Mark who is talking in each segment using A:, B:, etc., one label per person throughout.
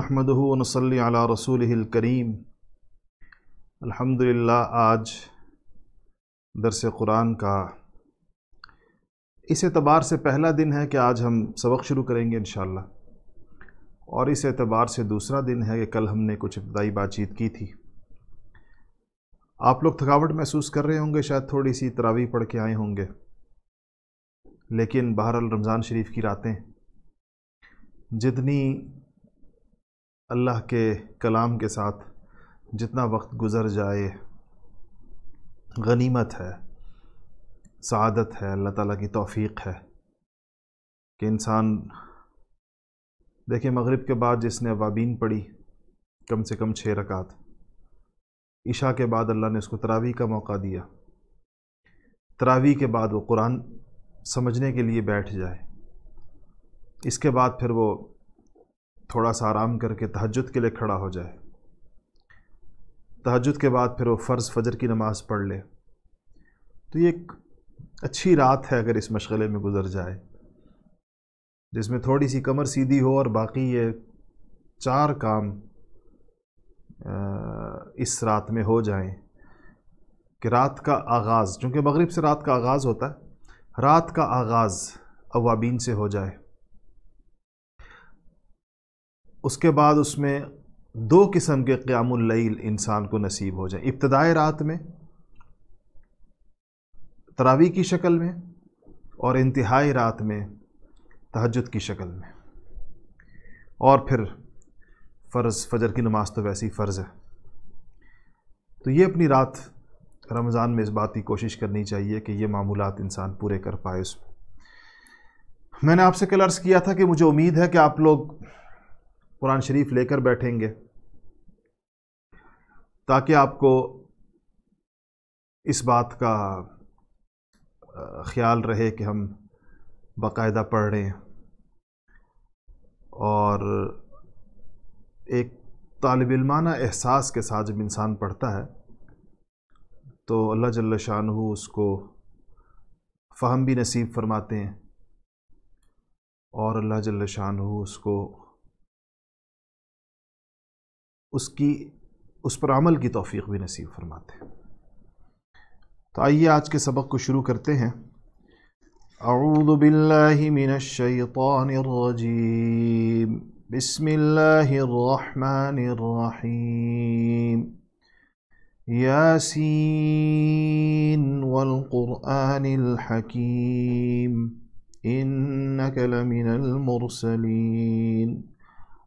A: नहमदूनसली अला रसूल करीम अल्हम्दुलिल्लाह आज दरस कुरान का इस एतबार से पहला दिन है कि आज हम सबक शुरू करेंगे इन और इस एतबार से दूसरा दिन है कि कल हमने कुछ इब्तदाई बातचीत की थी आप लोग थकावट महसूस कर रहे होंगे शायद थोड़ी सी तरावी पढ़ के आए होंगे लेकिन बहरहाल रमज़ान शरीफ की रातें जितनी अल्लाह के कलाम के साथ जितना वक्त गुज़र जाए गनीमत है सदत है अल्लाह ताला की तौफीक है कि इंसान देखिए मगरिब के बाद जिसने वाबीन पढ़ी कम से कम छः रकात ईशा के बाद अल्लाह ने उसको तरावी का मौका दिया तरावी के बाद वो कुरान समझने के लिए बैठ जाए इसके बाद फिर वो थोड़ा सा आराम करके तहजद के लिए खड़ा हो जाए तहजद के बाद फिर वो फ़र्ज़ फजर की नमाज़ पढ़ ले तो ये एक अच्छी रात है अगर इस मशगले में गुजर जाए जिसमें थोड़ी सी कमर सीधी हो और बाकी ये चार काम इस रात में हो जाएं कि रात का आगाज़ चूँकि मगरिब से रात का आगाज़ होता है रात का आगाज़ अवाबीन से हो जाए उसके बाद उसमें दो किस्म के क़्यामल इंसान को नसीब हो जाए इब्तदाई रात में तरावी की शक्ल में और इंतहाई रात में तहजद की शक्ल में और फिर फ़र्ज़ फजर की नमाज़ तो वैसी फ़र्ज़ है तो ये अपनी रात रमज़ान में इस बात की कोशिश करनी चाहिए कि ये मामूलत इंसान पूरे कर पाए उसमें मैंने आपसे कल अर्ज़ किया था कि मुझे उम्मीद है कि आप लोग कुरान शरीफ लेकर बैठेंगे ताकि आपको इस बात का ख्याल रहे कि हम बाकायदा पढ़ रहे हैं और एक तालब एहसास के साथ जब इंसान पढ़ता है तो अल्लाह जल्ल शाह उसको फ़हम भी नसीब फरमाते हैं और अल्लाह जल्ल शाह उसको उसकी उस पर अमल की तोफ़ी भी नसीब फरमाते हैं तो आइए आज के सबक को शुरू करते हैं अऊद बिल्लाशैतरजीम बसमीम यासीन वलकुरआनिल हकीम इन्नक लमिनल मुरसलीन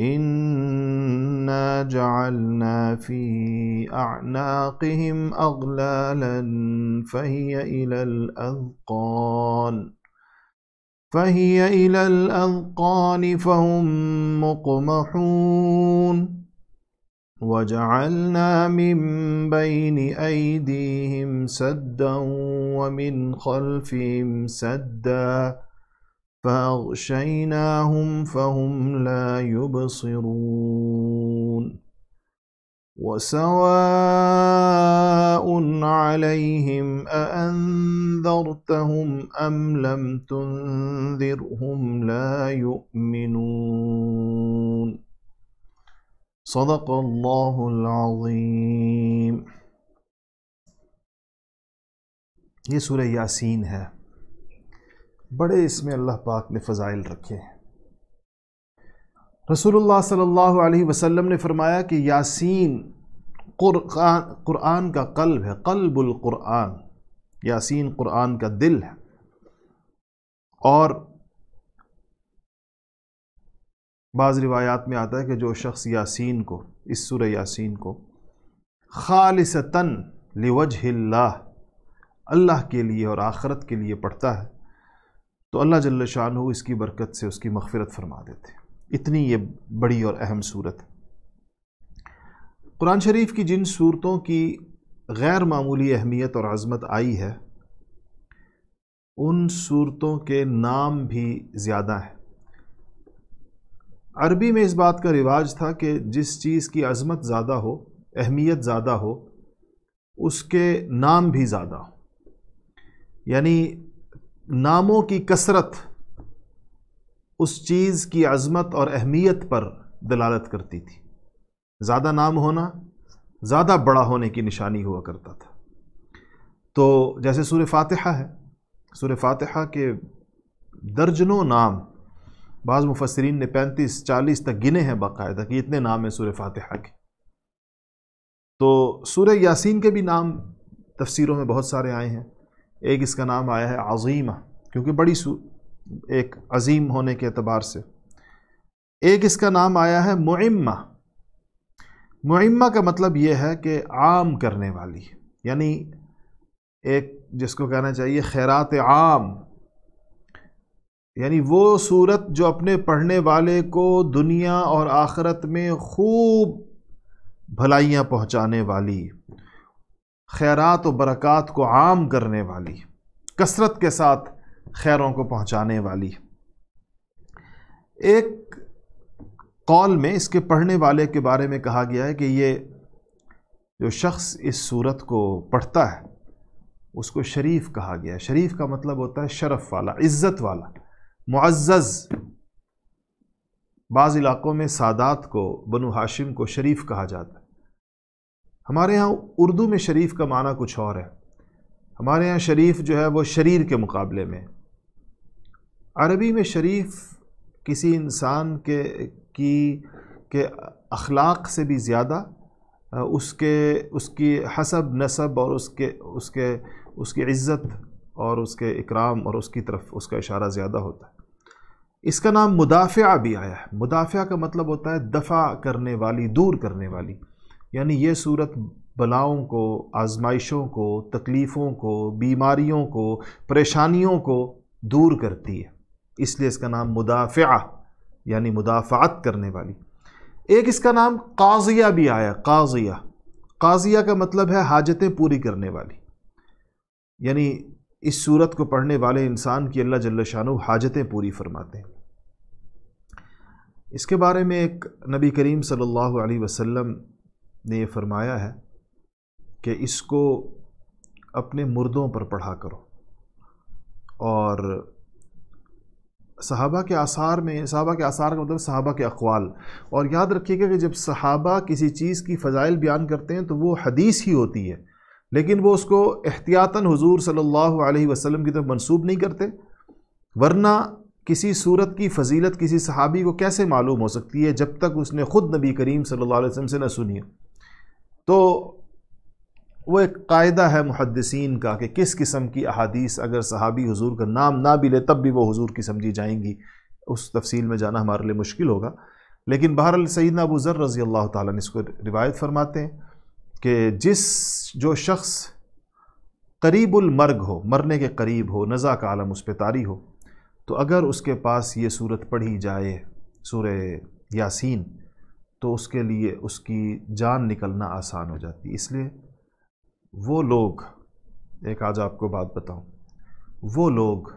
A: إنا جعلنا في أعناقهم أغلالا فهي إلى الأذقان فهي إلى الأذقان فهم مقمحون وجعلنا من بين أيديهم سدا ومن خلفهم سدًّا فأغشيناهم فهم لا يبصرون وسواء عليهم أأنذرتهم أم لم تنذرهم لا يؤمنون صدق الله العظيم ये सूर्य बड़े इसमें अल्लाह पाक ने फ़ज़ाइल रखे हैं रसूलुल्लाह सल्लल्लाहु अलैहि वसल्लम ने फरमाया कि यासीन कुरान का कल्ब है कल्बुल कुरान यासीन कुरान का दिल है और बाज़ रिवायात में आता है कि जो शख्स यासीन को इस सुर यासीन को खालिसतन लिवज अल्लाह के लिए और आखरत के लिए पढ़ता है तो अल्लाह जल्ल शाह इसकी बरकत से उसकी मफफ़रत फरमा देते इतनी ये बड़ी और अहम सूरत कुरान शरीफ की जिन सूरतों की गैर मामूली अहमियत और आज़मत आई है उन सूरतों के नाम भी ज़्यादा हैं अरबी में इस बात का रिवाज था कि जिस चीज़ की आजमत ज़्यादा हो अहमियत ज़्यादा हो उसके नाम भी ज़्यादा हो यानी नामों की कसरत उस चीज़ की अज़मत और अहमियत पर दलालत करती थी ज़्यादा नाम होना ज़्यादा बड़ा होने की निशानी हुआ करता था तो जैसे सूर्य फातहा है सूर्य फातहा के दर्जनों नाम बाज़ मुफसरीन ने पैंतीस चालीस तक गिने हैं बाकायदा कि इतने नाम हैं सूर्य फातहा के तो सूर्य यासीन के भी नाम तफसीरों में बहुत सारे आए हैं एक इसका नाम आया है अजीम क्योंकि बड़ी एक अजीम होने के अतबार से एक इसका नाम आया है मुइम्मा मुइम्मा का मतलब ये है कि आम करने वाली यानी एक जिसको कहना चाहिए खैरात आम यानी वो सूरत जो अपने पढ़ने वाले को दुनिया और आखरत में खूब भलाइयाँ पहुँचाने वाली खैरत व बरक़ात को आम करने वाली कसरत के साथ खैरों को पहुँचाने वाली एक कौल में इसके पढ़ने वाले के बारे में कहा गया है कि ये जो शख्स इस सूरत को पढ़ता है उसको शरीफ कहा गया है शरीफ का मतलब होता है शरफ़ वाला इज़्ज़त वाला मुआज़ बाज़ इलाक़ों में सादात को बनु हाशिम को शरीफ कहा जाता है हमारे यहाँ उर्दू में शरीफ का माना कुछ और है हमारे यहाँ शरीफ जो है वो शरीर के मुकाबले में अरबी में शरीफ किसी इंसान के की के अखलाक से भी ज़्यादा उसके उसकी हसब नसब और उसके उसके उसकी इज़्ज़त और उसके इकराम और उसकी तरफ उसका इशारा ज़्यादा होता है इसका नाम मुदाफ़ा भी आया है मुदाफ़ा का मतलब होता है दफ़ा करने वाली दूर करने वाली यानी ये सूरत बलाओं को आजमाइशों को तकलीफ़ों को बीमारियों को परेशानियों को दूर करती है इसलिए इसका नाम मुदाफ़ा यानी मुदाफ़ात करने वाली एक इसका नाम काजिया भी आया काजिया काजिया का मतलब है हाजतें पूरी करने वाली यानी इस सूरत को पढ़ने वाले इंसान की अल्लाह जल्ल हाजतें पूरी फरमाते हैं इसके बारे में एक नबी करीम सल्लल्लाहु अलैहि वसल्लम ने ये फरमाया है कि इसको अपने मुर्दों पर पढ़ा करो और सहाबा के आसार में सहाबा के आसार का मतलब सहाबा के अकवाल और याद रखिएगा कि जब सहाबा किसी चीज़ की फ़जाइल बयान करते हैं तो वो हदीस ही होती है लेकिन वो उसको एहतियातन हुजूर सल्लल्लाहु अलैहि वसल्लम की तरफ मंसूब नहीं करते वरना किसी सूरत की फजीलत किसी सहाबी को कैसे मालूम हो सकती है जब तक उसने ख़ुद नबी करीम सल्लल्लाहु अलैहि वसल्लम से न सुनी हो तो वो एक कायदा है मुहदसिन का कि किस किस्म की अहादीस अगर सहाबी हजूर का नाम ना भी ले तब भी वो हजूर की समझी जाएंगी उस तफसील में जाना हमारे लिए मुश्किल होगा लेकिन बहर सईदना अबू ज़र रज़ी अल्लाह तक रिवायत फरमाते हैं कि जिस जो शख्स करीबुलमर्ग हो मरने के करीब हो नज़ा का आलम उस पर तारी हो तो अगर उसके पास ये सूरत पढ़ी जाए सूर यासिन तो उसके लिए उसकी जान निकलना आसान हो जाती है इसलिए वो लोग एक आज आपको बात बताऊं वो लोग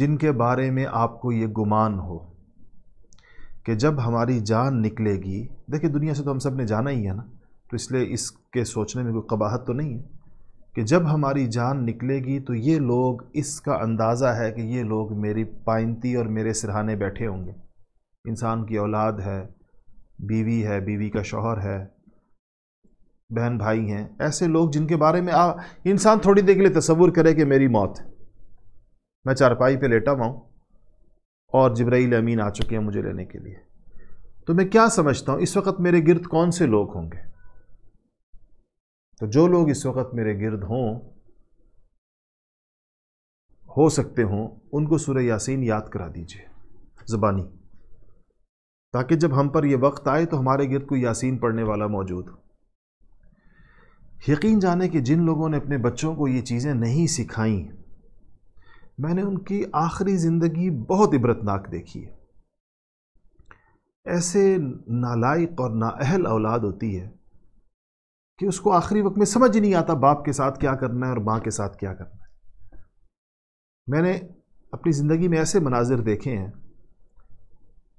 A: जिनके बारे में आपको ये गुमान हो कि जब हमारी जान निकलेगी देखिए दुनिया से तो हम सब ने जाना ही है ना तो इसलिए इसके सोचने में कोई कबाहत तो नहीं है कि जब हमारी जान निकलेगी तो ये लोग इसका अंदाज़ा है कि ये लोग मेरी पाइंती और मेरे सिरहाने बैठे होंगे इंसान की औलाद है बीवी है बीवी का शौहर है बहन भाई हैं ऐसे लोग जिनके बारे में आ इंसान थोड़ी देर के लिए तस्वुर करे कि मेरी मौत मैं चारपाई पे लेटा हुआ हूँ और जब्राइल अमीन आ चुके हैं मुझे लेने के लिए तो मैं क्या समझता हूँ इस वक्त मेरे गिरद कौन से लोग होंगे तो जो लोग इस वक्त मेरे गिरद हों हो सकते हों उनको सूर्य यासीन याद करा दीजिए ज़बानी ताकि जब हम पर यह वक्त आए तो हमारे गिरद कोई यासीन पढ़ने वाला मौजूद हो यकीन जाने कि जिन लोगों ने अपने बच्चों को ये चीज़ें नहीं सिखाई मैंने उनकी आखिरी ज़िंदगी बहुत इबरतनाक देखी है ऐसे नालायक और नाअहल औलाद होती है कि उसको आखिरी वक्त में समझ ही नहीं आता बाप के साथ क्या करना है और माँ के साथ क्या करना है मैंने अपनी ज़िंदगी में ऐसे मनाजिर देखे हैं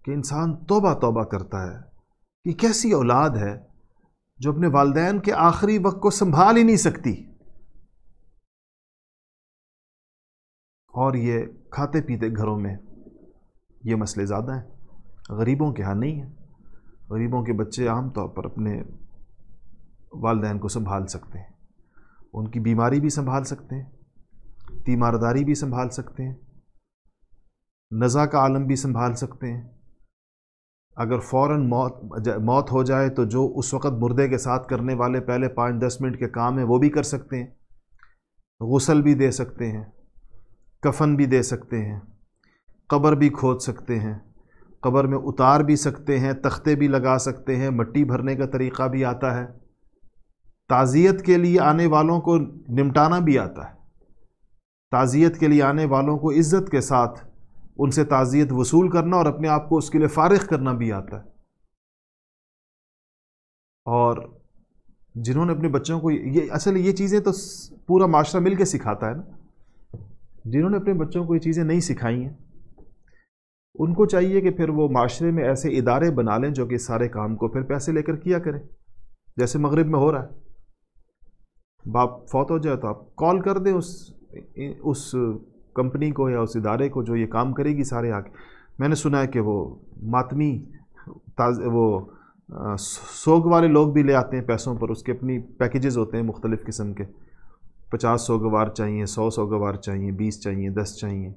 A: कि इंसान तोबा तोबा करता है कि कैसी औलाद है जो अपने वालदेन के आखिरी वक्त को संभाल ही नहीं सकती और ये खाते पीते घरों में ये मसले ज़्यादा हैं गरीबों के यहाँ नहीं है गरीबों के बच्चे आम तौर पर अपने वालदेन को संभाल सकते हैं उनकी बीमारी भी संभाल सकते हैं तीमारदारी भी संभाल सकते हैं नज़ा का आलम भी संभाल सकते हैं अगर फ़ौर मौत मौत हो जाए तो जो उस वक़्त मुर्दे के साथ करने वाले पहले पाँच दस मिनट के काम हैं वो भी कर सकते हैं गसल भी दे सकते हैं कफन भी दे सकते हैं कब्र भी खोद सकते हैं कब्र में उतार भी सकते हैं तख्ते भी लगा सकते हैं मट्टी भरने का तरीक़ा भी आता है ताज़ियत के लिए आने वालों को निमटाना भी आता है ताज़ियत के लिए आने वालों को इज़्ज़त के साथ उनसे ताज़ियत वसूल करना और अपने आप को उसके लिए फ़ारग करना भी आता है और जिन्होंने अपने बच्चों को ये असल ये चीज़ें तो पूरा माशरा मिल के सिखाता है ना जिन्होंने अपने बच्चों को ये चीज़ें नहीं सिखाई हैं उनको चाहिए कि फिर वो माशरे में ऐसे इदारे बना लें जो कि सारे काम को फिर पैसे लेकर किया करें जैसे मगरब में हो रहा है बाप फौत हो जाए तो आप कॉल कर दें उस उस कंपनी को या उस इदारे को जो ये काम करेगी सारे आके मैंने सुना है कि वो मातमी ताज वो सोग वाले लोग भी ले आते हैं पैसों पर उसके अपनी पैकेजेस होते हैं मुख्तलिफ़ किस्म के पचास सोगवार चाहिए सौ सोगवार चाहिए बीस चाहिए दस चाहिए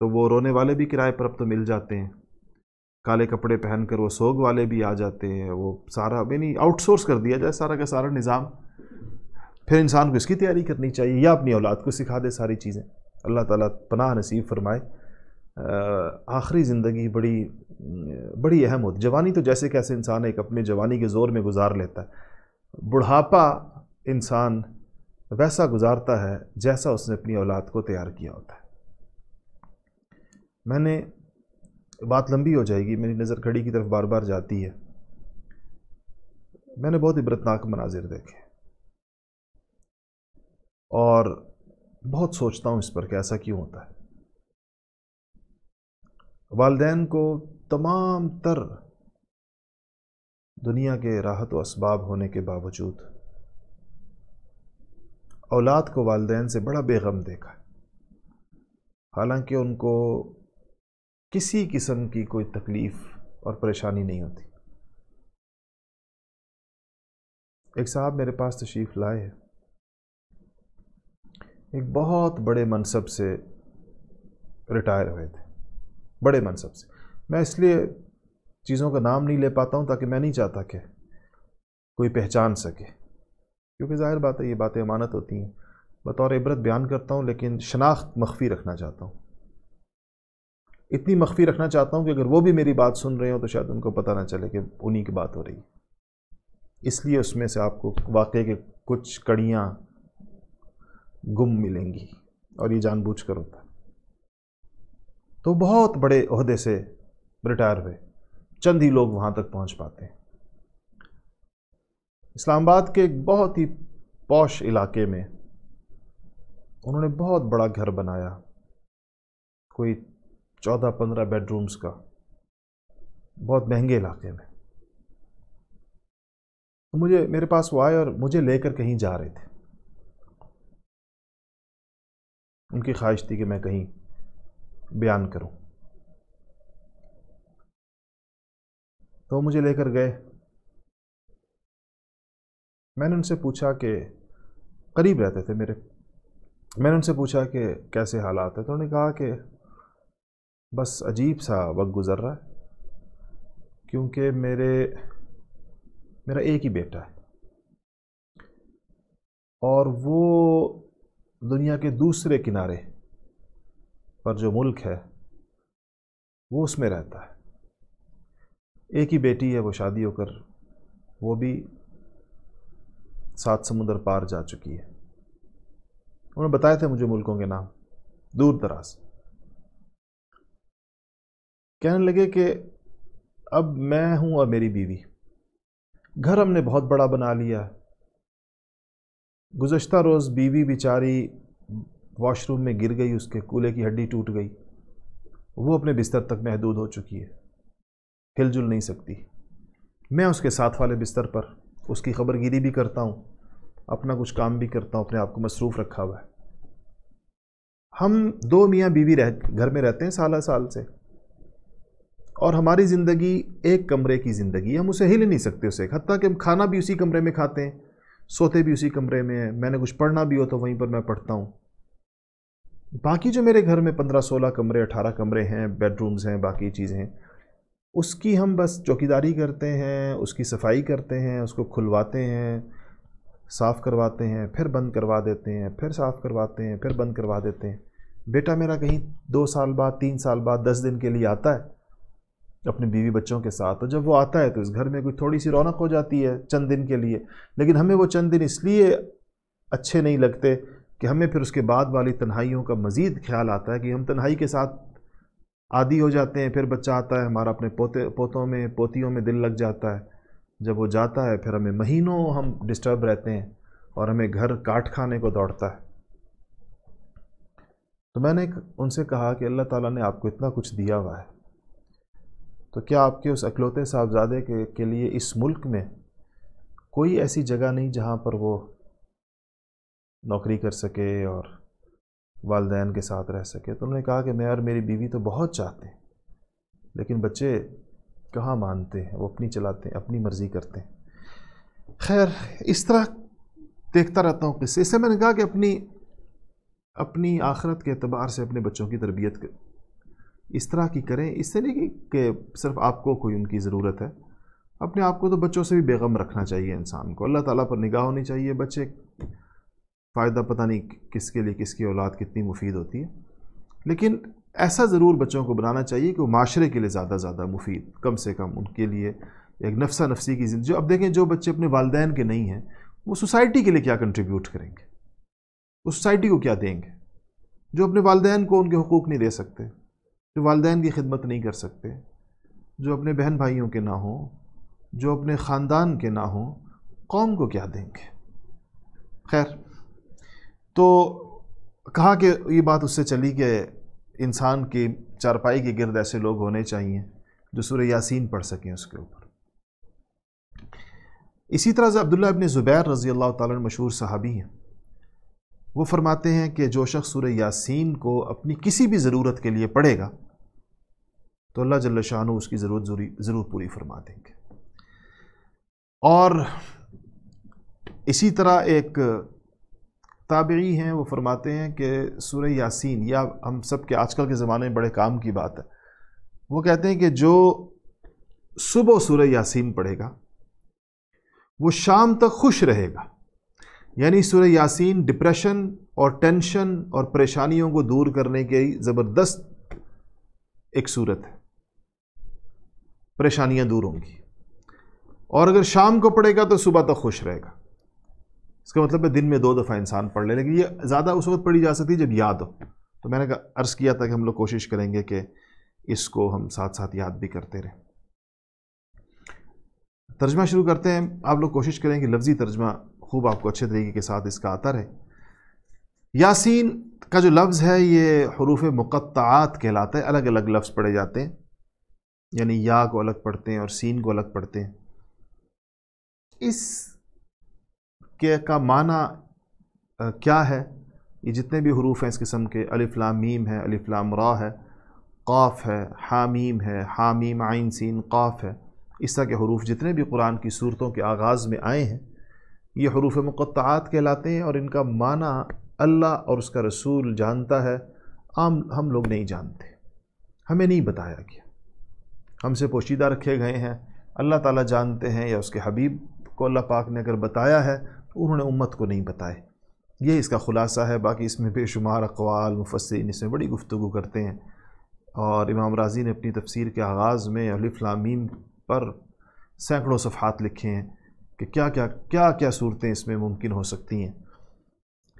A: तो वो रोने वाले भी किराए पर अब तो मिल जाते हैं काले कपड़े पहनकर वो सोग वाले भी आ जाते हैं वो सारा यानी आउटसोर्स कर दिया जाए सारा का सारा निज़ाम फिर इंसान को इसकी तैयारी करनी चाहिए या अपनी औलाद को सिखा दे सारी चीज़ें अल्लाह ताला पनाह नसीब फरमाए आखिरी ज़िंदगी बड़ी बड़ी अहम होती जवानी तो जैसे कैसे इंसान एक अपने जवानी के ज़ोर में गुजार लेता है बुढ़ापा इंसान वैसा गुजारता है जैसा उसने अपनी औलाद को तैयार किया होता है मैंने बात लंबी हो जाएगी मेरी नज़र घड़ी की तरफ बार बार जाती है मैंने बहुत इबरतनाक मनाजिर देखे और बहुत सोचता हूँ इस पर कि ऐसा क्यों होता है वालदेन को तमाम तर दुनिया के राहत व इसबाब होने के बावजूद औलाद को वालदेन से बड़ा बेगम देखा है हालांकि उनको किसी किस्म की कोई तकलीफ़ और परेशानी नहीं होती एक साहब मेरे पास तशरीफ़ लाए हैं एक बहुत बड़े मनसब से रिटायर हुए थे बड़े मनसब से मैं इसलिए चीज़ों का नाम नहीं ले पाता हूँ ताकि मैं नहीं चाहता कि कोई पहचान सके क्योंकि जाहिर बात है ये बातें अमानत होती हैं बतौर इबरत बयान करता हूँ लेकिन शनाख्त मख्फी रखना चाहता हूँ इतनी मख्फी रखना चाहता हूँ कि अगर वो भी मेरी बात सुन रहे हो तो शायद उनको पता ना चले कि उन्हीं की बात हो रही है इसलिए उसमें से आपको वाक़े के कुछ कड़ियाँ गुम मिलेंगी और ये जानबूझ कर होता तो बहुत बड़े अहदे से रिटायर हुए चंद ही लोग वहां तक पहुंच पाते हैं इस्लामाबाद के एक बहुत ही पौश इलाके में उन्होंने बहुत बड़ा घर बनाया कोई चौदह पंद्रह बेडरूम्स का बहुत महंगे इलाके में तो मुझे मेरे पास वो आए और मुझे लेकर कहीं जा रहे थे उनकी ख्वाहिश थी कि मैं कहीं बयान करूं तो मुझे लेकर गए मैंने उनसे पूछा कि करीब रहते थे मेरे मैंने उनसे पूछा कि कैसे हालात है तो उन्होंने कहा कि बस अजीब सा वक्त गुज़र रहा है क्योंकि मेरे मेरा एक ही बेटा है और वो दुनिया के दूसरे किनारे पर जो मुल्क है वो उसमें रहता है एक ही बेटी है वो शादी होकर वो भी सात समुद्र पार जा चुकी है उन्होंने बताए थे मुझे मुल्कों के नाम दूर दराज कहने लगे कि अब मैं हूं और मेरी बीवी घर हमने बहुत बड़ा बना लिया है गुज्त रोज़ बीवी बेचारी वॉशरूम में गिर गई उसके कूले की हड्डी टूट गई वो अपने बिस्तर तक महदूद हो चुकी है हिलजुल नहीं सकती मैं उसके साथ वाले बिस्तर पर उसकी खबरगिरी भी करता हूँ अपना कुछ काम भी करता हूँ अपने आप को मसरूफ़ रखा हुआ है हम दो मियाँ बीवी रह घर में रहते हैं साल साल से और हमारी ज़िंदगी एक कमरे की ज़िंदगी हम उसे हिल नहीं सकते उसे हती कि हम खाना भी उसी कमरे में खाते हैं सोते भी उसी कमरे में हैं मैंने कुछ पढ़ना भी हो तो वहीं पर मैं पढ़ता हूँ बाकी जो मेरे घर में पंद्रह सोलह कमरे अठारह कमरे हैं बेडरूम्स हैं बाकी चीज़ें उसकी हम बस चौकीदारी करते हैं उसकी सफाई करते हैं उसको खुलवाते हैं साफ़ करवाते हैं फिर बंद करवा देते हैं फिर साफ़ करवाते हैं फिर बंद करवा देते हैं बेटा मेरा कहीं दो साल बाद तीन साल बाद दस दिन के लिए आता है अपने बीवी बच्चों के साथ और तो जब वो आता है तो इस घर में कोई थोड़ी सी रौनक हो जाती है चंद दिन के लिए लेकिन हमें वो चंद दिन इसलिए अच्छे नहीं लगते कि हमें फिर उसके बाद वाली तन्हाइयों का मज़ीद ख्याल आता है कि हम तन्हाई के साथ आदि हो जाते हैं फिर बच्चा आता है हमारा अपने पोते पोतों में पोतियों में दिल लग जाता है जब वो जाता है फिर हमें महीनों हम डिस्टर्ब रहते हैं और हमें घर काट खाने को दौड़ता है तो मैंने उनसे कहा कि अल्लाह ताला ने आपको इतना कुछ दिया हुआ है तो क्या आपके उस अकलौते साहबजादे के, के लिए इस मुल्क में कोई ऐसी जगह नहीं जहाँ पर वो नौकरी कर सके और वालदेन के साथ रह सके तो उन्होंने कहा कि मैं और मेरी बीवी तो बहुत चाहते हैं लेकिन बच्चे कहाँ मानते हैं वो अपनी चलाते हैं अपनी मर्ज़ी करते हैं खैर इस तरह देखता रहता हूँ किससे इससे मैंने कहा कि अपनी अपनी आखरत के अतबार से अपने बच्चों की तरबियत इस तरह की करें इससे नहीं कि सिर्फ आपको कोई उनकी ज़रूरत है अपने आप को तो बच्चों से भी बेगम रखना चाहिए इंसान को अल्लाह ताला पर निगाह होनी चाहिए बच्चे फ़ायदा पता नहीं किसके लिए किसकी औलाद कितनी मुफीद होती है लेकिन ऐसा ज़रूर बच्चों को बनाना चाहिए कि वो माशरे के लिए ज़्यादा ज़्यादा मुफीद कम से कम उनके लिए एक नफसा नफसी की ज़िंदगी जो अब देखें जो बच्चे अपने वालदेन के नहीं हैं वो सोसाइटी के लिए क्या कंट्रीब्यूट करेंगे वो सोसाइटी को क्या देंगे जो अपने वालदेन को उनके हकूक़ नहीं दे सकते जो वालदेन की खिदमत नहीं कर सकते जो अपने बहन भाइयों के ना हों जो अपने ख़ानदान के ना हों कौम को क्या देंगे खैर तो कहा कि ये बात उससे चली कि इंसान के चारपाई के गिरद ऐसे लोग होने चाहिए जो सुर यासीन पढ़ सकें उसके ऊपर इसी तरह से अब्दुल्ला अबिन ज़ुबैर रज़ी अल्लाह ताला मशहूर सहाबी हैं वो फरमाते हैं कि जो शख्स सुर यासीन को अपनी किसी भी ज़रूरत के लिए पढ़ेगा तो अल्लाह जल्ला शाह उसकी ज़रूरत ज़रूर पूरी फरमा देंगे और इसी तरह एक ताबी हैं वो फरमाते हैं कि सूर्य यासीन या हम सब के आजकल के ज़माने में बड़े काम की बात है वो कहते हैं कि जो सुबह सूर यासीन पढ़ेगा वो शाम तक खुश रहेगा यानी सूर्य यासीन डिप्रेशन और टेंशन और परेशानियों को दूर करने की ज़बरदस्त एक सूरत है परेशानियाँ दूर होंगी और अगर शाम को पढ़ेगा तो सुबह तक खुश रहेगा इसका मतलब है दिन में दो दफ़ा इंसान पढ़ ले लेकिन ये ज़्यादा उस वक्त पढ़ी जा सकती है जब याद हो तो मैंने अर्ज़ किया था कि हम लोग कोशिश करेंगे कि इसको हम साथ साथ याद भी करते रहें तर्जमा शुरू करते हैं आप लोग कोशिश करें कि लफ्ज़ी तर्जमा खूब आपको अच्छे तरीके के साथ इसका आता रहे यासीन का जो लफ्ज़ है ये हरूफ मुक़ात कहलाता है अलग अलग लफ्ज़ पढ़े जाते हैं यानी या को अलग पढ़ते हैं और सीन को अलग पढ़ते हैं इस के का माना आ, क्या है ये जितने भी हरूफ हैं इस किस्म के अलिफ्लाम मीम है अलिफ्लाम रा है काफ़ है हामीम है हामीम आइन सीन काफ़ है इस तरह के हरूफ जितने भी कुरान की सूरतों के आगाज़ में आए हैं ये हरूफ मुक़ात कहलाते हैं और इनका माना अल्लाह और उसका रसूल जानता है आम हम लोग नहीं जानते हमें नहीं बताया गया हमसे पोशीदा रखे गए हैं अल्लाह ताला जानते हैं या उसके हबीब को अल्लाह पाक ने अगर बताया है तो उन्होंने उम्मत को नहीं बताए ये इसका ख़ुलासा है बाकी इसमें बेशुमार अकवाल मुफसरिन इसमें बड़ी गुफ्तु करते हैं और इमाम राजी ने अपनी तफसीर के आगाज़ में अलिफ्लामीम पर सैकड़ों सफ़ात लिखे हैं कि क्या क्या क्या क्या सूरतें इसमें मुमकिन हो सकती हैं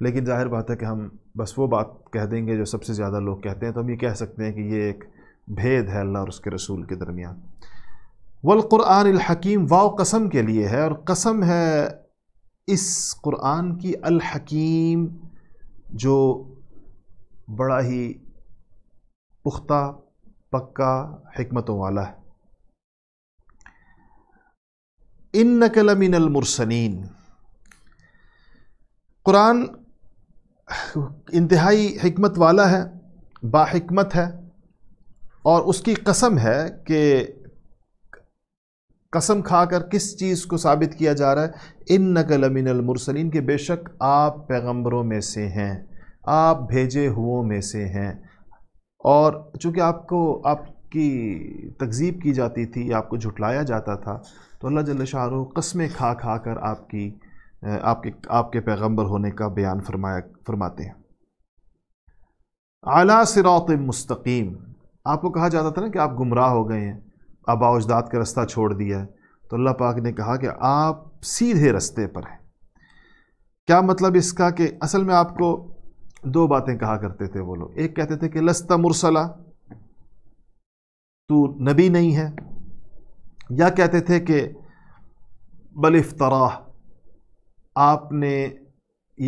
A: लेकिन जाहिर बात है कि हम बस वो बात कह देंगे जो सबसे ज़्यादा लोग कहते हैं तो हम ये कह सकते हैं कि ये एक भेद है अल्लाह और उसके रसूल के दरमियान वलक़ुरान हकीम वाव कसम के लिए है और कसम है इस कुरान की अल हकीम जो बड़ा ही पुख्ता पक्का हमतों वाला है इन नकलमिनमरसनिन कुरान इंतहाई हमत वाला है बाहिकमत है और उसकी कसम है कि कसम खाकर किस चीज़ को साबित किया जा रहा है इन नकल अमीन के बेशक आप पैगंबरों में से हैं आप भेजे हुओं में से हैं और चूँकि आपको आपकी तकजीब की जाती थी आपको झुठलाया जाता था तो अल्लाह जल शाहरुख कस्में खा खा कर आपकी आपके आपके पैगंबर होने का बयान फरमाया फरमाते हैं आला सिरात मुस्तकीम आपको कहा जाता था ना कि आप गुमराह हो गए हैं अब उजदाद का रास्ता छोड़ दिया है तो अल्लाह पाक ने कहा कि आप सीधे रस्ते पर हैं क्या मतलब इसका कि असल में आपको दो बातें कहा करते थे वो लोग एक कहते थे कि लस्ता मुरसला तू नबी नहीं है या कहते थे कि बल इफ्तराह आपने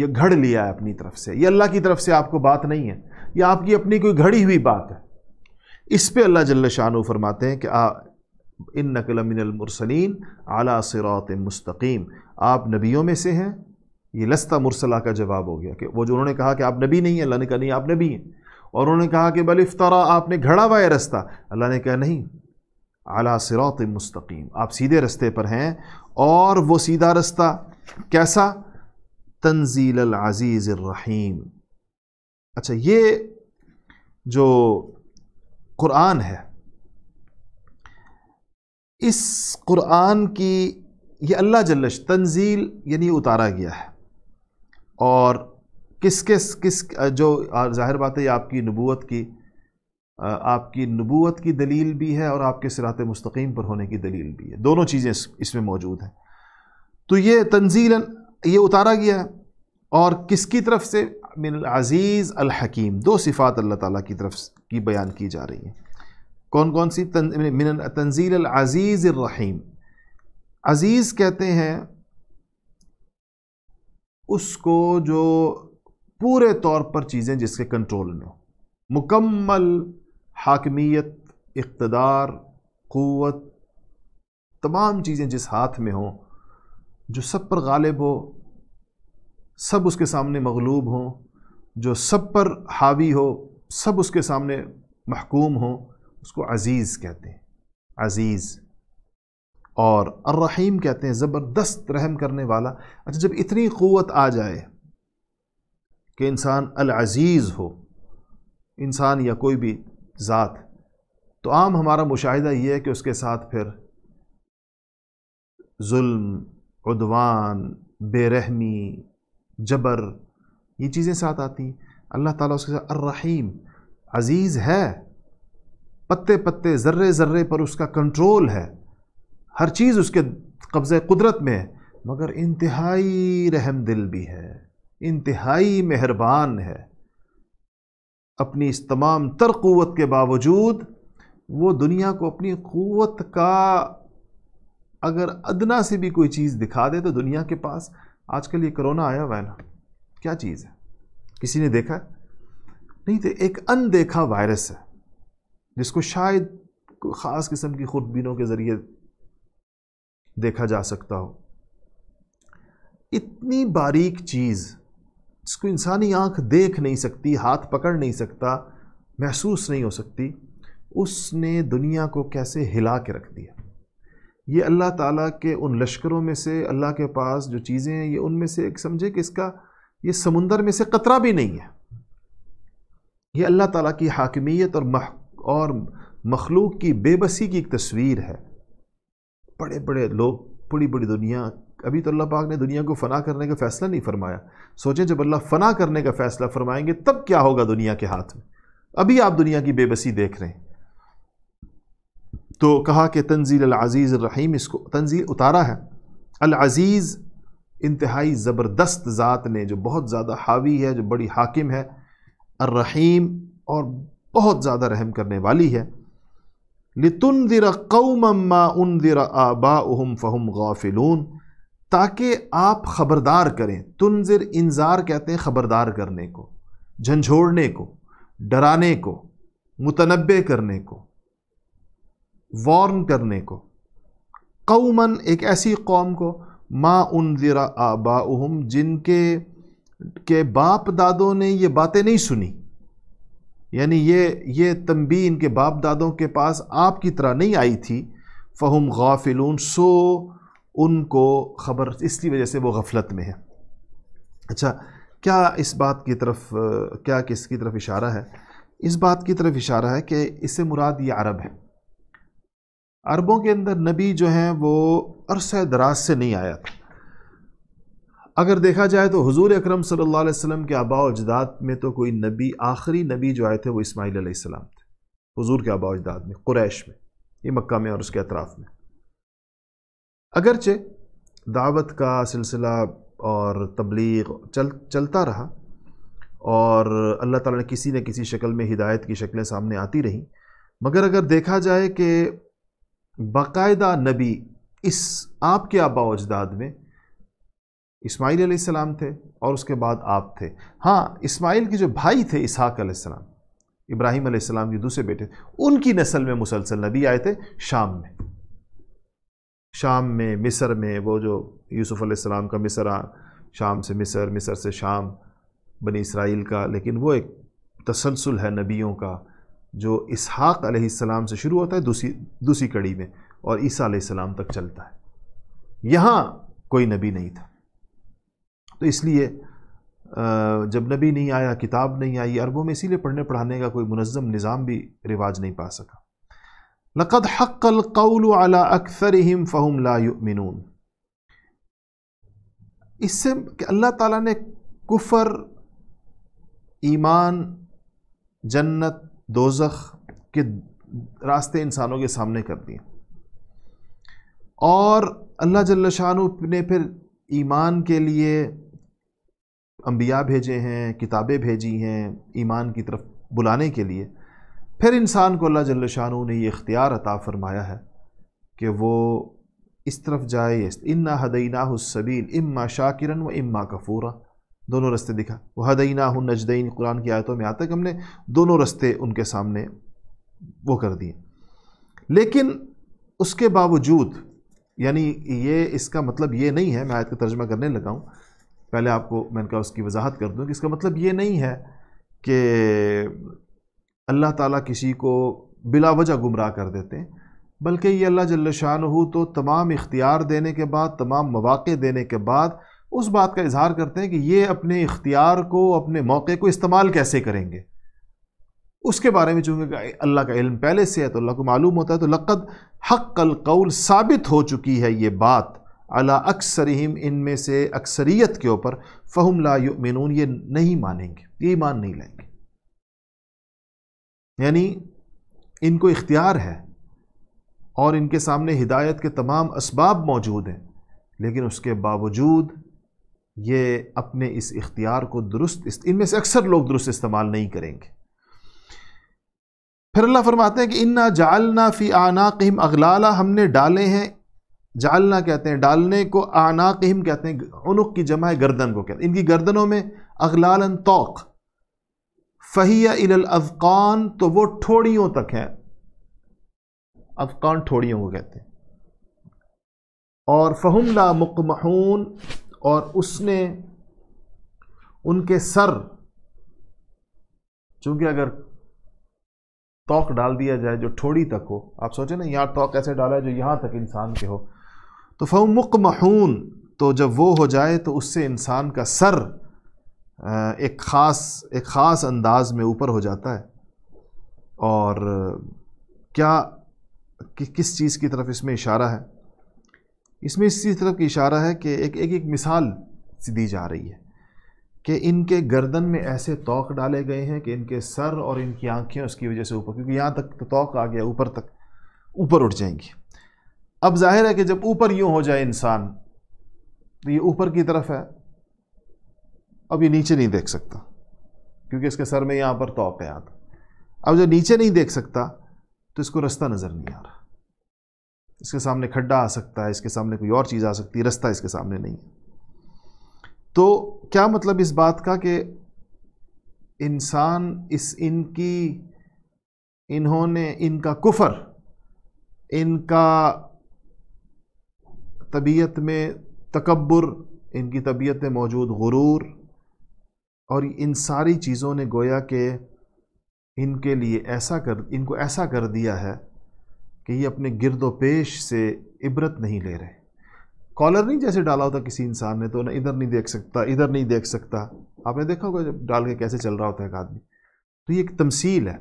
A: ये घड़ लिया है अपनी तरफ से ये अल्लाह की तरफ से आपको बात नहीं है या आपकी अपनी कोई घड़ी हुई बात है इस पर अल्लाह जल्ल शाह फरमाते हैं कि आ इन नकल मिनमरसलिन आला सरात मुस्तकीम आप नबियों में से हैं ये लस्ता मुरसला का जवाब हो गया कि वो जो उन्होंने कहा कि आप नबी नहीं हैं अल्लाह ने कहा नहीं आप नबी हैं और उन्होंने कहा कि बल इफ्तारा आपने घड़ा हुआ है रस्ता अल्लाह ने कहा नहीं आला सरात मुस्तकीम आप सीधे रस्ते पर हैं और वो सीधा रास्ता कैसा तंजील अज़ीज़ रहीम अच्छा ये जो कुरान है इस कुरान की ये अल्लाह जल्लश तंजील यानी उतारा गया है और किस किस किस जो जाहिर बात है आपकी नबूत की आपकी नबूत की दलील भी है और आपके सिरात मुस्तकीम पर होने की दलील भी है दोनों चीज़ें इसमें मौजूद हैं तो ये तंजील ये उतारा गया है और किसकी तरफ से अज़ीज़ अलहकीम दो सिफ़ात अल्लाह ताला की तरफ की बयान की जा रही हैं कौन कौन सी तन, मिन तंजील अज़ीज़ रहीम अज़ीज़ कहते हैं उसको जो पूरे तौर पर चीज़ें जिसके कंट्रोल में हो मुकम्मल हाकमियत इकतदार क़वत तमाम चीज़ें जिस हाथ में हों जो सब पर गालिब हो सब उसके सामने मगलूब हों जो सब पर हावी हो सब उसके सामने महकूम हो उसको अज़ीज़ कहते हैं अज़ीज़ और अर्रहीम कहते हैं ज़बरदस्त रहम करने वाला अच्छा जब इतनी क़वत आ जाए कि इंसान अज़ीज़ हो इंसान या कोई भी ज़ात तो आम हमारा मुशाहिदा ये है कि उसके साथ फिर जुल्म उदवान बेरहमी जबर ये चीज़ें साथ आती अल्लाह ताला उसके साथ अर्रहीम अज़ीज़ है पत्ते पत्ते ज़र्रे ज़र्रे पर उसका कंट्रोल है हर चीज़ उसके कब्ज़ कुदरत में है मगर इंतहाई रहम दिल भी है इंतहाई मेहरबान है अपनी इस तमाम तर क़वत के बावजूद वो दुनिया को अपनी क़वत का अगर अदना से भी कोई चीज़ दिखा दे तो दुनिया के पास आजकल ये कोरोना आया हुआ है ना क्या चीज़ है किसी ने देखा नहीं तो एक अनदेखा वायरस है जिसको शायद ख़ास किस्म की खुदबीनों के ज़रिए देखा जा सकता हो इतनी बारीक चीज़ जिसको इंसानी आंख देख नहीं सकती हाथ पकड़ नहीं सकता महसूस नहीं हो सकती उसने दुनिया को कैसे हिला के रख दिया ये अल्लाह ताला के उन लश्करों में से अल्लाह के पास जो चीज़ें हैं ये उनमें से एक समझे कि इसका ये समुंदर में से कतरा भी नहीं है ये अल्लाह ताला की हाकमियत और मह और मखलूक की बेबसी की एक तस्वीर है बड़े बड़े लोग बड़ी बड़ी दुनिया अभी तो अल्लाह पाक ने दुनिया को फ़ना करने का फ़ैसला नहीं फरमाया सोचें जब अल्लाह फ़ना करने का फ़ैसला फरमाएंगे तब क्या होगा दुनिया के हाथ में अभी आप दुनिया की बेबसी देख रहे हैं तो कहा कि तंजील अज़ीज़ रहीम इसको तंजील उतारा है अल अज़ीज़ इंतहाई ज़बरदस्त ज़ात ने जो बहुत ज़्यादा हावी है जो बड़ी हाकिम है अर्रहीम और बहुत ज़्यादा रहम करने वाली है लितुन दिर कौम माँ उन दिर आबा उहम फ़हम गाफिलून ताकि आप ख़बरदार करें तुनजिर इंजार कहते हैं ख़बरदार करने को झंझोड़ने को डराने को मुतनबे करने को वार्न करने को कौमन एक ऐसी कौम को माँ उन ज़रा आबा उहम जिनके के बाप दादों ने ये बातें नहीं सुनी यानी ये ये तंबी इनके बाप दादों के पास आपकी तरह नहीं आई थी फ़हम गाफिलून सो उनको ख़बर इसकी वजह से वो गफलत में है अच्छा क्या इस बात की तरफ क्या किसकी तरफ इशारा है इस बात की तरफ इशारा है कि इससे मुराद ये अरब है अरबों के अंदर नबी जो हैं वो अरसा दराज से नहीं आया था अगर देखा जाए तो हजूर अकरम सल्लल्लाहु अलैहि के आबा अजदाद में तो कोई नबी आखिरी नबी जो आए थे वो इस्माईल थे हजूर के आबा अजदाद में कुरैश में ये मक्का में और उसके अतराफ़ में अगरचे दावत का सिलसिला और तबलीग चल चलता रहा और अल्लाह ताला ने किसी न किसी शक्ल में हिदायत की शक्लें सामने आती रहीं मगर अगर देखा जाए कि बाकायदा नबी इस आपके आबा अजदाद में इस्माइल सलाम थे और उसके बाद आप थे हाँ इस्माइल के जो भाई थे इसहाक सलाम इब्राहिम सलाम के दूसरे बेटे उनकी नस्ल में मुसलसल नबी आए थे शाम में शाम में मिस्र में वो जो यूसुफ़ सलाम का मिस्र शाम से मिस्र मिस्र से शाम बनी इसराइल का लेकिन वो एक तसलसल है नबियों का जो इसहाक़ अलैहिस्सलाम से शुरू होता है दूसरी दूसरी कड़ी में और ईसा अलैहिस्सलाम तक चलता है यहाँ कोई नबी नहीं था तो इसलिए जब नबी नहीं आया किताब नहीं आई अरबों में इसीलिए पढ़ने पढ़ाने का कोई मुनज़म निज़ाम भी रिवाज नहीं पा सका लक़द हक़ल अला अक्सर हिम फ़हम ला मिनून इससे कि अल्लाह ताला ने कुफ़र ईमान जन्नत दोजख के रास्ते इंसानों के सामने कर दिए और अल्लाह जल्ल शाह ने फिर ईमान के लिए अम्बिया भेजे हैं किताबें भेजी हैं ईमान की तरफ बुलाने के लिए फिर इंसान को अल्लाह जल्ल शाह ने यह इख्तियार अता फ़रमाया है कि वो इस तरफ जाए इन्ना हदीना सबील इम्मा शाकिरन व इम्मा कफूरा दोनों रास्ते दिखा वहदईना हूँ नजदईन कुरान की आयतों में आता कि हमने दोनों रास्ते उनके सामने वो कर दिए लेकिन उसके बावजूद यानी ये इसका मतलब ये नहीं है मैं आयत का तर्जमा करने लगा हूँ पहले आपको मैंने कहा उसकी वजाहत कर दूँ कि इसका मतलब ये नहीं है कि अल्लाह ताला किसी को बिला वजह गुमराह कर देते हैं बल्कि ये अल्लाह जल्ल शाह तो तमाम इख्तियार देने के बाद तमाम मौाक़े देने के बाद उस बात का इजहार करते हैं कि ये अपने इख्तियार को अपने मौके को इस्तेमाल कैसे करेंगे उसके बारे में चूँकि अल्लाह का इल्म पहले से है तो अल्लाह को मालूम होता है तो लक़द हक अल कौल साबित हो चुकी है ये बात अला इन इनमें से अक्सरियत के ऊपर फ़हम ला मिनून ये नहीं मानेंगे ये ईमान नहीं लाएंगे यानी इनको इख्तियार है और इनके सामने हिदायत के तमाम इसबाब मौजूद हैं लेकिन उसके बावजूद ये अपने इस इख्तियार को दुरुस्त इनमें से अक्सर लोग दुरुस्त इस्तेमाल नहीं करेंगे फिर अल्लाह फरमाते हैं कि इन्ना जालना फ़ी आना कहम अगलाला हमने डाले हैं जालना कहते हैं डालने को आना कहम कहते हैं उनुक की जमा है गर्दन को कहते हैं इनकी गर्दनों में अगलालन तोक फ़हिया अफ़ान तो वो ठोड़ियों तक हैं अफ़ान ठोड़ियों को कहते हैं और फहमला मुकमहून और उसने उनके सर चूंकि अगर टॉक डाल दिया जाए जो ठोड़ी तक हो आप सोचें ना यहाँ टॉक ऐसे डाला है जो यहाँ तक इंसान के हो तो फ़ो महून तो जब वो हो जाए तो उससे इंसान का सर एक ख़ास एक ख़ास अंदाज में ऊपर हो जाता है और क्या कि, किस चीज़ की तरफ इसमें इशारा है इसमें इसी तरफ की इशारा है कि एक एक एक मिसाल दी जा रही है कि इनके गर्दन में ऐसे तोक डाले गए हैं कि इनके सर और इनकी आंखें उसकी वजह से ऊपर क्योंकि यहाँ तक तो तोक आ गया ऊपर तक ऊपर उठ जाएंगी अब जाहिर है कि जब ऊपर यूँ हो जाए इंसान तो ये ऊपर की तरफ है अब ये नीचे नहीं देख सकता क्योंकि इसके सर में यहाँ पर तोक है यहाँ अब जो नीचे नहीं देख सकता तो इसको रास्ता नज़र नहीं आ रहा इसके सामने खड्डा आ सकता है इसके सामने कोई और चीज़ आ सकती है रास्ता इसके सामने नहीं है तो क्या मतलब इस बात का कि इंसान इस इनकी इन्होंने इनका कुफर इनका तबीयत में तकबर इनकी तबीयत में मौजूद गुरूर और इन सारी चीज़ों ने गोया के इनके लिए ऐसा कर इनको ऐसा कर दिया है कि ये अपने गिरदो पेश से इबरत नहीं ले रहे कॉलर नहीं जैसे डाला होता किसी इंसान ने तो ना इधर नहीं देख सकता इधर नहीं देख सकता आपने देखा होगा जब डाल के कैसे चल रहा होता है एक आदमी तो ये एक तमसील है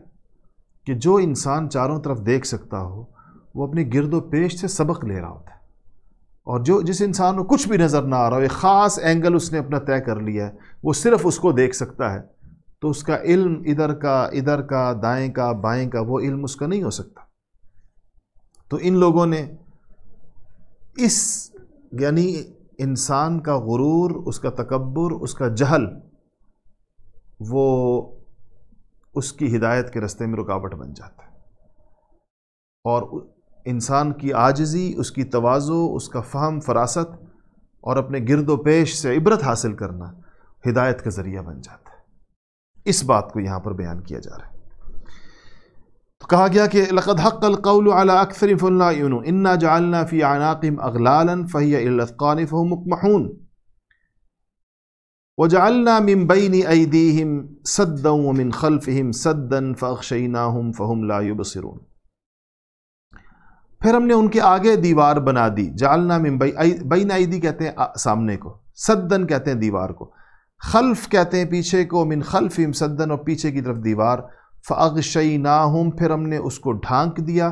A: कि जो इंसान चारों तरफ देख सकता हो वो अपने गिरदो पेश से सबक ले रहा होता है और जो जिस इंसान को कुछ भी नज़र ना आ रहा हो एक ख़ास एंगल उसने अपना तय कर लिया है वो सिर्फ उसको देख सकता है तो उसका इल्म इधर का इधर का दाएं का बाएं का वो इल्म उसका नहीं हो सकता तो इन लोगों ने इस यानी इंसान का गुरूर उसका तकबर उसका जहल वो उसकी हिदायत के रस्ते में रुकावट बन जाता है और इंसान की आजजी उसकी तोज़ो उसका फ़हम फरासत और अपने गिरदो पेश से इबरत हासिल करना हिदायत का ज़रिया बन जाता है इस बात को यहाँ पर बयान किया जा रहा है तो कहा गया कि लक़द हक़ल अला अक्सर फ़ुल्लायन इन्ना जालना फ़ी अनाकम अगलालन फ़ैलफ़ान फ़हमकमहून वजालना मिम्बईन अदीम सद्दों मिन खलफ़िम सद्दन फ़ैना हम फ़हम लायुबसरून फिर हमने उनके आगे दीवार बना दी जालना मिम्बई बैन आईदी कहते हैं सामने को सद्दन कहते हैं दीवार को खल्फ कहते हैं पीछे को मिन खल्फ सद्दन और पीछे की तरफ दीवार ना हम फिर हमने उसको ढांक दिया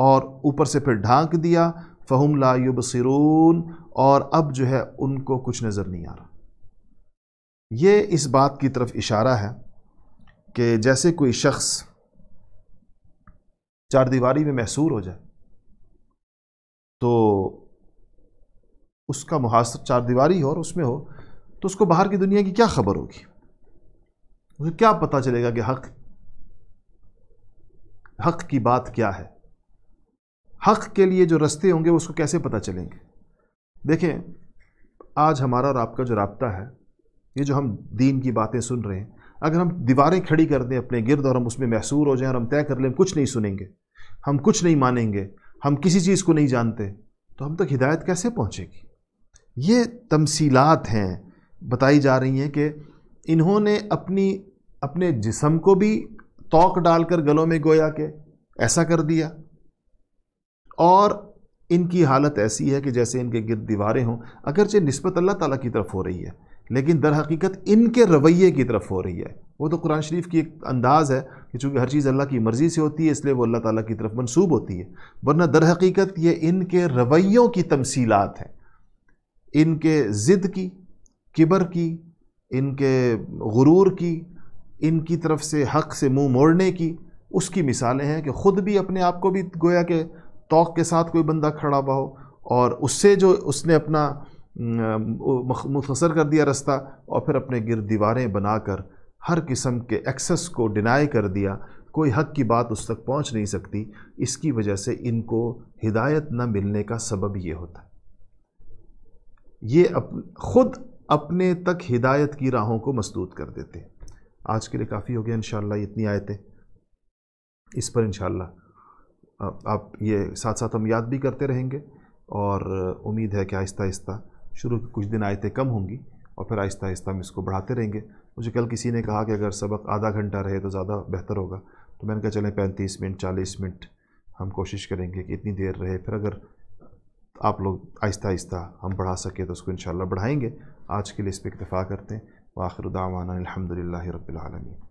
A: और ऊपर से फिर ढांक दिया फ़हम ला सिरून और अब जो है उनको कुछ नज़र नहीं आ रहा ये इस बात की तरफ इशारा है कि जैसे कोई शख्स चार दीवारी में महसूर हो जाए तो उसका मुहासर चार दीवारी हो और उसमें हो तो उसको बाहर की दुनिया की क्या खबर होगी उसे क्या पता चलेगा कि हक हक की बात क्या है हक के लिए जो रस्ते होंगे उसको कैसे पता चलेंगे देखें आज हमारा और आपका जो रबता है ये जो हम दीन की बातें सुन रहे हैं अगर हम दीवारें खड़ी कर दें अपने गिरद और हम उसमें महसूर हो जाएं और हम तय कर लें कुछ नहीं सुनेंगे हम कुछ नहीं मानेंगे हम किसी चीज़ को नहीं जानते तो हम तक हिदायत कैसे पहुँचेगी ये तमसीलात हैं बताई जा रही हैं कि इन्होंने अपनी अपने जिसम को भी तोक डालकर गलों में गोया के ऐसा कर दिया और इनकी हालत ऐसी है कि जैसे इनके गिरद दीवारें हों अगरचे नस्बत अल्लाह ताला की तरफ हो रही है लेकिन दर हकीकत इनके रवैये की तरफ हो रही है वो तो कुरान शरीफ की एक अंदाज़ है कि चूँकि हर चीज़ अल्लाह की मर्ज़ी से होती है इसलिए वो अल्लाह ताला की तरफ मनसूब होती है वरना दर हकीकत ये इनके रवैयों की तमसीलात हैं इनके ज़िद की किबर की इनके गुरूर की इनकी तरफ से हक से मुंह मोड़ने की उसकी मिसालें हैं कि ख़ुद भी अपने आप को भी गोया के तोक़ के साथ कोई बंदा खड़ा हुआ हो और उससे जो उसने अपना मुखसर कर दिया रास्ता और फिर अपने गिर दीवारें बनाकर हर किस्म के एक्सेस को डिनाई कर दिया कोई हक की बात उस तक पहुंच नहीं सकती इसकी वजह से इनको हिदायत न मिलने का सबब ये होता है ये अप, खुद अपने तक हिदायत की राहों को मसदूद कर देते हैं आज के लिए काफ़ी हो गया इन इतनी आयतें इस पर इन आप ये साथ साथ हम याद भी करते रहेंगे और उम्मीद है कि आहिस्ता आहिस्ता शुरू के कुछ दिन आयतें कम होंगी और फिर आहिस्ता आहिस्ता हम इसको बढ़ाते रहेंगे मुझे कल किसी ने कहा कि अगर सबक आधा घंटा रहे तो ज़्यादा बेहतर होगा तो मैंने कहा चलें पैंतीस मिनट चालीस मिनट हम कोशिश करेंगे कि इतनी देर रहे फिर अगर आप लोग आहिस्ता आहिस्ता हम बढ़ा सके तो उसको इन बढ़ाएंगे आज के लिए इस पर इतफ़ा करते हैं वाखिर दावाना अलहमदिल्ला रबालमी